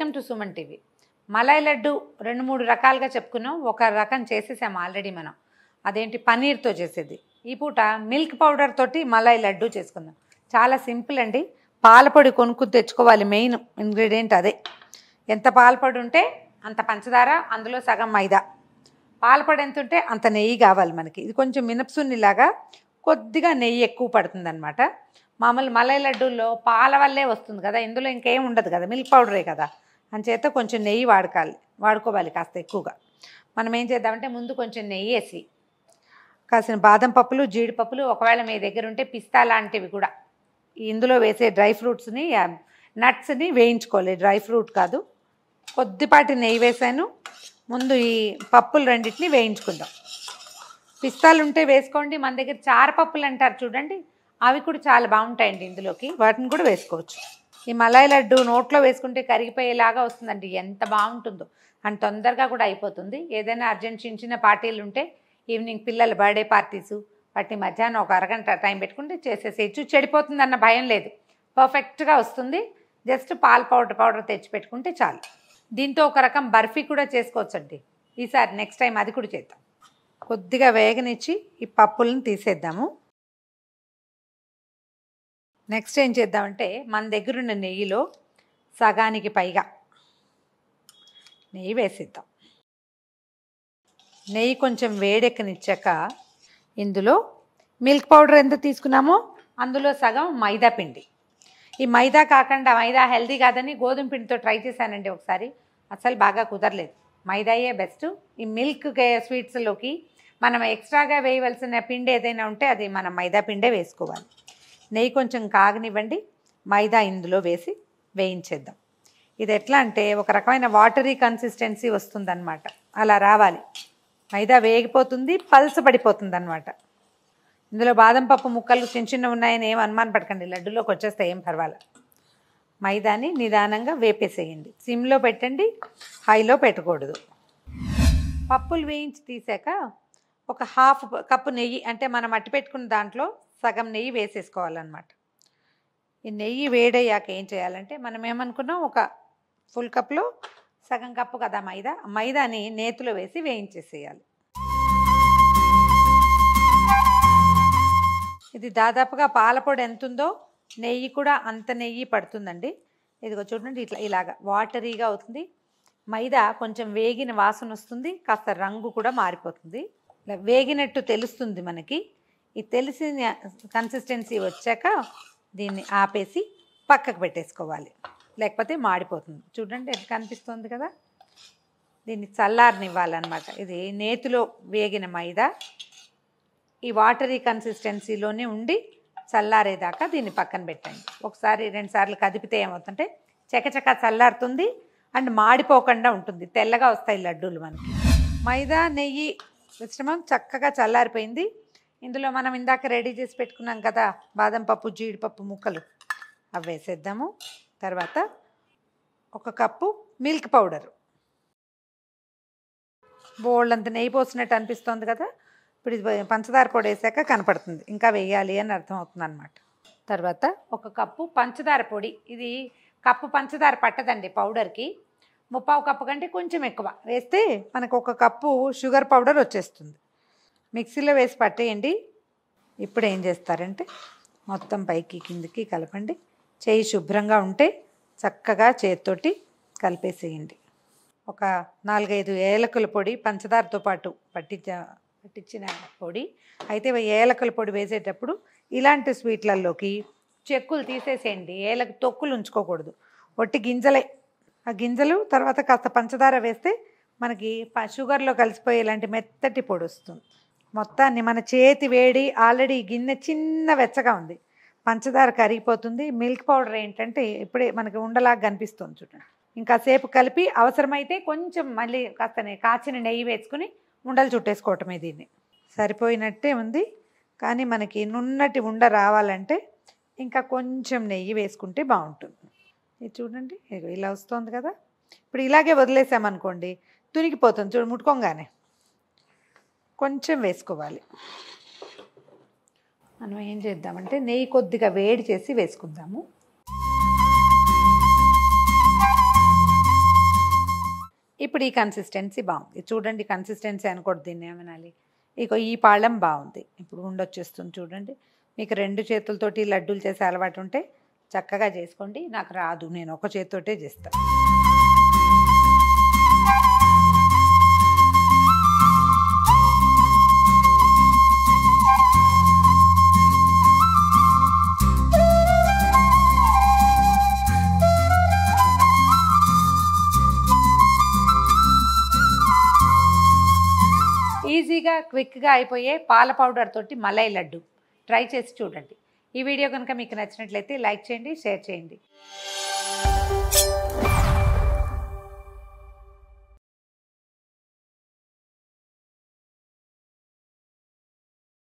welcome to Suman TV malai laddu రెండు మూడు రకాలుగా చెప్పుకున్నాం ఒక రకం చేసేసాం ఆల్రెడీ మనం అదేంటి పన్నీర్తో చేసేది ఈ పూట మిల్క్ పౌడర్ తోటి మలై లడ్డు చేసుకుందాం చాలా సింపుల్ అండి పాలపొడి కొనుక్కు తెచ్చుకోవాలి మెయిన్ ఇంగ్రీడియంట్ అదే ఎంత పాలపొడి ఉంటే అంత పంచదార అందులో సగం మైదా పాలపొడి ఎంత ఉంటే అంత నెయ్యి కావాలి మనకి ఇది కొంచెం మినప్సున్నిలాగా కొద్దిగా నెయ్యి ఎక్కువ పడుతుందన్నమాట మామూలు మలై లడ్డూల్లో పాల వల్లే వస్తుంది కదా ఇందులో ఇంకేం ఉండదు కదా మిల్క్ పౌడరే కదా అంచేత కొంచెం నెయ్యి వాడకాలి వాడుకోవాలి కాస్త ఎక్కువగా మనం ఏం చేద్దామంటే ముందు కొంచెం నెయ్యి వేసి కాసిన బాదం పప్పులు జీడిపప్పులు ఒకవేళ మీ దగ్గర ఉంటే పిస్తా లాంటివి కూడా ఇందులో వేసే డ్రై ఫ్రూట్స్ని నట్స్ని వేయించుకోవాలి డ్రై ఫ్రూట్ కాదు కొద్దిపాటి నెయ్యి వేసాను ముందు ఈ పప్పులు రెండింటిని వేయించుకుందాం పిస్తాలు ఉంటే వేసుకోండి మన దగ్గర చారపప్పులు అంటారు చూడండి అవి కూడా చాలా బాగుంటాయండి ఇందులోకి వాటిని కూడా వేసుకోవచ్చు ఈ మలాయి లడ్డు నోట్లో వేసుకుంటే కరిగిపోయేలాగా వస్తుందండి ఎంత బాగుంటుందో అండ్ తొందరగా కూడా అయిపోతుంది ఏదైనా అర్జెంట్ చిన్న చిన్న పార్టీలు ఉంటే ఈవినింగ్ పిల్లల బర్త్డే పార్టీసు వాటిని మధ్యాహ్నం ఒక అరగంట టైం పెట్టుకుంటే చేసేసేయచ్చు చెడిపోతుందన్న భయం లేదు పర్ఫెక్ట్గా వస్తుంది జస్ట్ పాల్ పౌడర్ పౌడర్ తెచ్చి పెట్టుకుంటే చాలు దీంతో ఒక రకం బర్ఫీ కూడా చేసుకోవచ్చండి ఈసారి నెక్స్ట్ టైం అది కూడా చేద్దాం కొద్దిగా వేగనిచ్చి ఈ పప్పులను తీసేద్దాము నెక్స్ట్ ఏం చేద్దామంటే మన దగ్గర ఉన్న నెయ్యిలో సగానికి పైగా నెయ్యి వేసిద్దాం నెయ్యి కొంచెం వేడెక్కనిచ్చాక ఇందులో మిల్క్ పౌడర్ ఎంత తీసుకున్నామో అందులో సగం మైదా పిండి ఈ మైదా కాకుండా మైదా హెల్దీ కాదని గోధుమ పిండితో ట్రై చేశానండి ఒకసారి అసలు బాగా కుదరలేదు మైదాయే బెస్ట్ ఈ మిల్క్ స్వీట్స్లోకి మనం ఎక్స్ట్రాగా వేయవలసిన పిండి ఏదైనా ఉంటే అది మనం మైదా పిండే వేసుకోవాలి నెయ్యి కొంచెం కాగనివ్వండి మైదా ఇందులో వేసి వేయించేద్దాం ఇది ఎట్లా అంటే ఒక రకమైన వాటరీ కన్సిస్టెన్సీ వస్తుందన్నమాట అలా రావాలి మైదా వేగిపోతుంది పల్స్ పడిపోతుంది అనమాట ఇందులో బాదం పప్పు ముక్కలు చిన్న చిన్న ఉన్నాయని ఏం అనుమానం పడకండి లడ్డులోకి వచ్చేస్తే ఏం పర్వాలే మైదాని నిదానంగా వేపేసేయండి సిమ్లో పెట్టండి హైలో పెట్టకూడదు పప్పులు వేయించి తీసాక ఒక హాఫ్ కప్పు నెయ్యి అంటే మనం అట్టి పెట్టుకున్న దాంట్లో సగం నెయ్యి వేసేసుకోవాలన్నమాట ఈ నెయ్యి వేడయ్యాక ఏం చేయాలంటే మనం ఏమనుకున్నాం ఒక ఫుల్ కప్లో సగం కప్పు కదా మైదా మైదాని నేతిలో వేసి వేయించేసేయాలి ఇది దాదాపుగా పాలపొడి ఎంత ఉందో నెయ్యి కూడా అంత నెయ్యి పడుతుందండి ఇదిగో చూడండి ఇట్లా ఇలాగా వాటరీగా అవుతుంది మైదా కొంచెం వేగిన వాసన వస్తుంది కాస్త రంగు కూడా మారిపోతుంది ఇలా వేగినట్టు తెలుస్తుంది మనకి ఇది తెలిసి కన్సిస్టెన్సీ వచ్చాక దీన్ని ఆపేసి పక్కకు పెట్టేసుకోవాలి లేకపోతే మాడిపోతుంది చూడండి ఎట్లా కనిపిస్తుంది కదా దీన్ని చల్లారనివ్వాలన్నమాట ఇది నేతిలో వేగిన మైదా ఈ వాటరీ కన్సిస్టెన్సీలోనే ఉండి చల్లారేదాకా దీన్ని పక్కన పెట్టండి ఒకసారి రెండుసార్లు కదిపితే ఏమవుతుంటే చకచక చల్లారుతుంది అండ్ మాడిపోకుండా ఉంటుంది తెల్లగా వస్తాయి లడ్డూలు మనకి మైదా నెయ్యి మిశ్రమం చక్కగా చల్లారిపోయింది ఇందులో మనం ఇందాక రెడీ చేసి పెట్టుకున్నాం కదా బాదం పప్పు జీడిపప్పు ముక్కలు అవి వేసేద్దాము తర్వాత ఒక కప్పు మిల్క్ పౌడర్ బోల్డ్ అంత నెయ్యి పోసినట్టు అనిపిస్తుంది కదా ఇప్పుడు ఇది పంచదార పొడి వేసాక కనపడుతుంది ఇంకా వేయాలి అని అర్థం అవుతుంది అనమాట తర్వాత ఒక కప్పు పంచదార పొడి ఇది కప్పు పంచదార పట్టదండి పౌడర్కి ముప్పావు కప్పు కంటే కొంచెం ఎక్కువ వేస్తే మనకు ఒక కప్పు షుగర్ పౌడర్ వచ్చేస్తుంది మిక్సీలో వేసి పట్టేయండి ఇప్పుడు ఏం చేస్తారంటే మొత్తం పైకి కిందికి కలపండి చేయి శుభ్రంగా ఉంటే చక్కగా చేతితోటి కలిపేసేయండి ఒక నాలుగైదు ఏలకుల పొడి పంచదారతో పాటు పట్టించ పట్టించిన పొడి అయితే ఏలకుల పొడి వేసేటప్పుడు ఇలాంటి స్వీట్లలోకి చెక్కులు తీసేసేయండి ఏలకు తొక్కులు ఉంచుకోకూడదు ఒట్టి గింజలే ఆ గింజలు తర్వాత కాస్త పంచదార వేస్తే మనకి షుగర్లో కలిసిపోయే ఇలాంటి మెత్తటి పొడి వస్తుంది మొత్తాన్ని మన చేతి వేడి ఆల్రెడీ గిన్నె చిన్న వెచ్చగా ఉంది పంచదార కరిగిపోతుంది మిల్క్ పౌడర్ ఏంటంటే ఇప్పుడే మనకి ఉండలాగా కనిపిస్తుంది చూడండి ఇంకా సేపు కలిపి అవసరమైతే కొంచెం మళ్ళీ కాస్త కాచిన నెయ్యి వేసుకుని ఉండలు చుట్టేసుకోవటమే దీన్ని సరిపోయినట్టే ఉంది కానీ మనకి నున్నటి ఉండ రావాలంటే ఇంకా కొంచెం నెయ్యి వేసుకుంటే బాగుంటుంది ఇది చూడండి ఇలా వస్తుంది కదా ఇప్పుడు ఇలాగే వదిలేసామనుకోండి తునిగిపోతుంది చూడు ముట్టుకోగానే కొంచెం వేసుకోవాలి మనం ఏం చేద్దామంటే నెయ్యి కొద్దిగా వేడి చేసి వేసుకుందాము ఇప్పుడు ఈ కన్సిస్టెన్సీ బాగుంది చూడండి కన్సిస్టెన్సీ అనకూడదు దీన్ని ఏమనాలి ఇక ఈ పాళ్ళం బాగుంది ఇప్పుడు ఉండొచ్చేస్తుంది చూడండి మీకు రెండు చేతులతోటి లడ్డూలు చేసే అలవాటు ఉంటే చక్కగా చేసుకోండి నాకు రాదు నేను ఒక చేతితోటే చేస్తాను ఈజీగా క్విక్గా అయిపోయే పాల పౌడర్ తోటి మలై లడ్డు ట్రై చేసి చూడండి ఈ వీడియో కనుక మీకు నచ్చినట్లయితే లైక్ చేయండి షేర్ చేయండి